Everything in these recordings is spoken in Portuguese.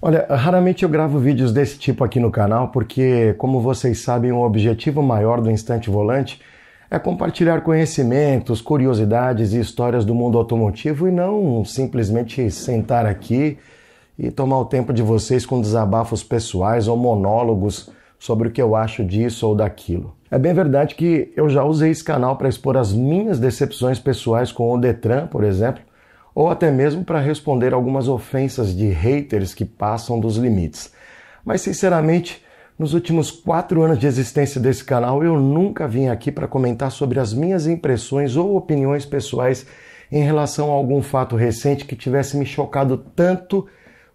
Olha, raramente eu gravo vídeos desse tipo aqui no canal, porque, como vocês sabem, o objetivo maior do Instante Volante é compartilhar conhecimentos, curiosidades e histórias do mundo automotivo e não simplesmente sentar aqui e tomar o tempo de vocês com desabafos pessoais ou monólogos sobre o que eu acho disso ou daquilo. É bem verdade que eu já usei esse canal para expor as minhas decepções pessoais com o Detran, por exemplo, ou até mesmo para responder algumas ofensas de haters que passam dos limites. Mas sinceramente, nos últimos quatro anos de existência desse canal, eu nunca vim aqui para comentar sobre as minhas impressões ou opiniões pessoais em relação a algum fato recente que tivesse me chocado tanto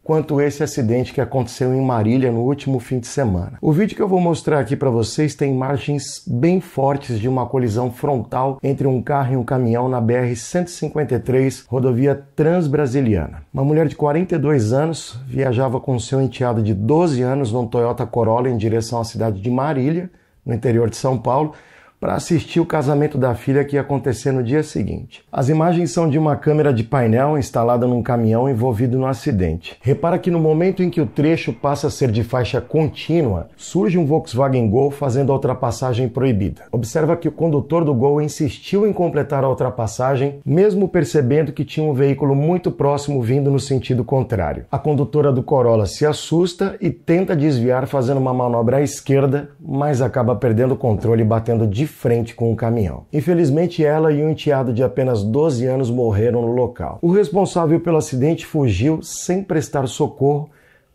quanto esse acidente que aconteceu em Marília no último fim de semana. O vídeo que eu vou mostrar aqui para vocês tem margens bem fortes de uma colisão frontal entre um carro e um caminhão na BR-153, rodovia Transbrasiliana. Uma mulher de 42 anos viajava com seu enteado de 12 anos num Toyota Corolla em direção à cidade de Marília, no interior de São Paulo, para assistir o casamento da filha que ia acontecer no dia seguinte. As imagens são de uma câmera de painel instalada num caminhão envolvido no acidente. Repara que no momento em que o trecho passa a ser de faixa contínua, surge um Volkswagen Gol fazendo a ultrapassagem proibida. Observa que o condutor do Gol insistiu em completar a ultrapassagem, mesmo percebendo que tinha um veículo muito próximo vindo no sentido contrário. A condutora do Corolla se assusta e tenta desviar fazendo uma manobra à esquerda, mas acaba perdendo o controle e batendo de frente com um caminhão. Infelizmente, ela e um enteado de apenas 12 anos morreram no local. O responsável pelo acidente fugiu sem prestar socorro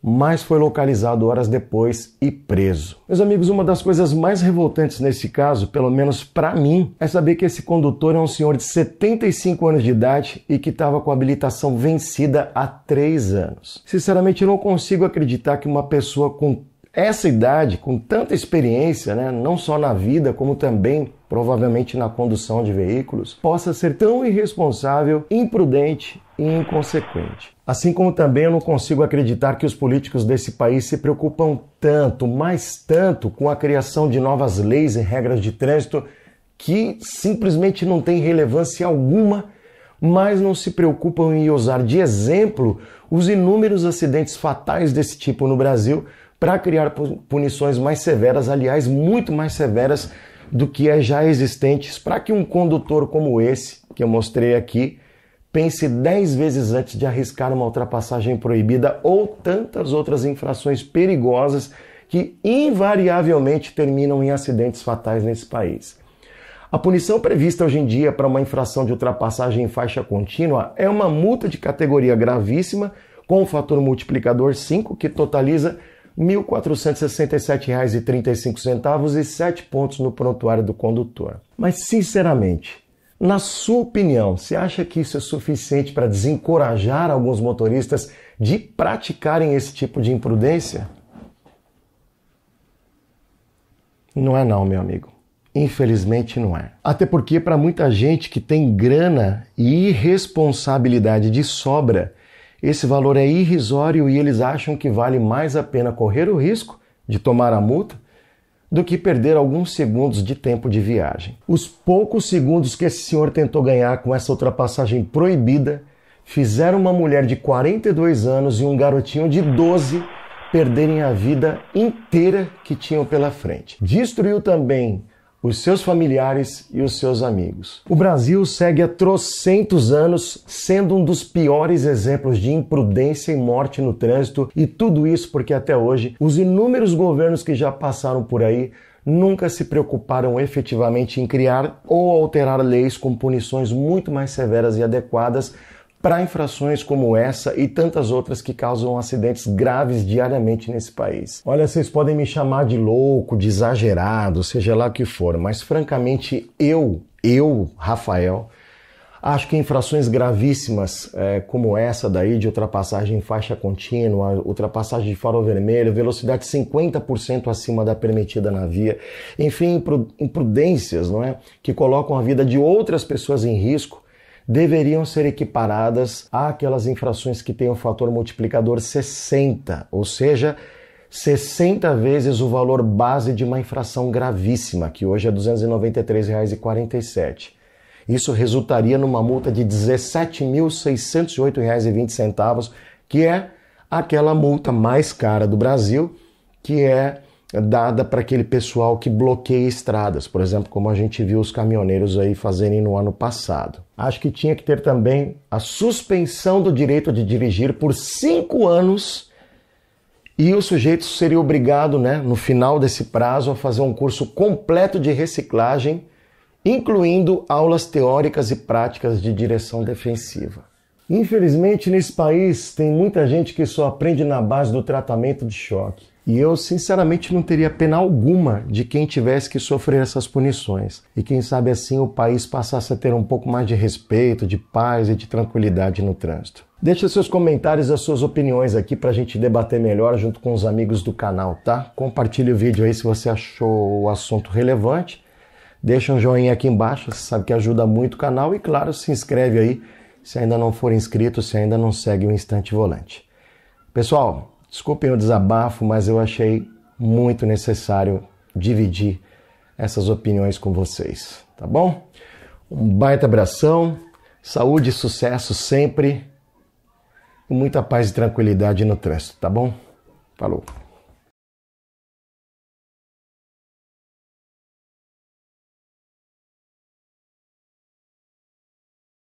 mas foi localizado horas depois e preso. Meus amigos, uma das coisas mais revoltantes nesse caso, pelo menos para mim, é saber que esse condutor é um senhor de 75 anos de idade e que estava com a habilitação vencida há 3 anos. Sinceramente, eu não consigo acreditar que uma pessoa com essa idade, com tanta experiência, né, não só na vida, como também provavelmente na condução de veículos, possa ser tão irresponsável, imprudente e inconsequente. Assim como também eu não consigo acreditar que os políticos desse país se preocupam tanto, mais tanto, com a criação de novas leis e regras de trânsito que simplesmente não têm relevância alguma, mas não se preocupam em usar de exemplo os inúmeros acidentes fatais desse tipo no Brasil para criar punições mais severas, aliás, muito mais severas do que as já existentes, para que um condutor como esse, que eu mostrei aqui, pense 10 vezes antes de arriscar uma ultrapassagem proibida ou tantas outras infrações perigosas que invariavelmente terminam em acidentes fatais nesse país. A punição prevista hoje em dia para uma infração de ultrapassagem em faixa contínua é uma multa de categoria gravíssima com o um fator multiplicador 5 que totaliza R$ 1.467,35 e 7 pontos no prontuário do condutor. Mas, sinceramente, na sua opinião, você acha que isso é suficiente para desencorajar alguns motoristas de praticarem esse tipo de imprudência? Não é não, meu amigo. Infelizmente não é. Até porque para muita gente que tem grana e irresponsabilidade de sobra, esse valor é irrisório e eles acham que vale mais a pena correr o risco de tomar a multa do que perder alguns segundos de tempo de viagem. Os poucos segundos que esse senhor tentou ganhar com essa ultrapassagem proibida fizeram uma mulher de 42 anos e um garotinho de 12 perderem a vida inteira que tinham pela frente. Destruiu também os seus familiares e os seus amigos. O Brasil segue há trocentos anos sendo um dos piores exemplos de imprudência e morte no trânsito, e tudo isso porque até hoje os inúmeros governos que já passaram por aí nunca se preocuparam efetivamente em criar ou alterar leis com punições muito mais severas e adequadas para infrações como essa e tantas outras que causam acidentes graves diariamente nesse país. Olha, vocês podem me chamar de louco, de exagerado, seja lá o que for, mas francamente eu, eu, Rafael, Acho que infrações gravíssimas é, como essa daí, de ultrapassagem em faixa contínua, ultrapassagem de farol vermelho, velocidade 50% acima da permitida na via, enfim, imprudências não é? que colocam a vida de outras pessoas em risco, deveriam ser equiparadas àquelas infrações que têm o fator multiplicador 60, ou seja, 60 vezes o valor base de uma infração gravíssima, que hoje é R$ 293,47. Isso resultaria numa multa de R$ 17.608,20, que é aquela multa mais cara do Brasil, que é dada para aquele pessoal que bloqueia estradas, por exemplo, como a gente viu os caminhoneiros aí fazerem no ano passado. Acho que tinha que ter também a suspensão do direito de dirigir por cinco anos e o sujeito seria obrigado, né, no final desse prazo, a fazer um curso completo de reciclagem, incluindo aulas teóricas e práticas de direção defensiva. Infelizmente, nesse país, tem muita gente que só aprende na base do tratamento de choque. E eu, sinceramente, não teria pena alguma de quem tivesse que sofrer essas punições. E quem sabe assim o país passasse a ter um pouco mais de respeito, de paz e de tranquilidade no trânsito. Deixe seus comentários e as suas opiniões aqui para a gente debater melhor junto com os amigos do canal, tá? Compartilhe o vídeo aí se você achou o assunto relevante. Deixa um joinha aqui embaixo, você sabe que ajuda muito o canal. E claro, se inscreve aí se ainda não for inscrito, se ainda não segue o Instante Volante. Pessoal, Desculpem o desabafo, mas eu achei muito necessário dividir essas opiniões com vocês, tá bom? Um baita abração, saúde e sucesso sempre, e muita paz e tranquilidade no trânsito, tá bom? Falou!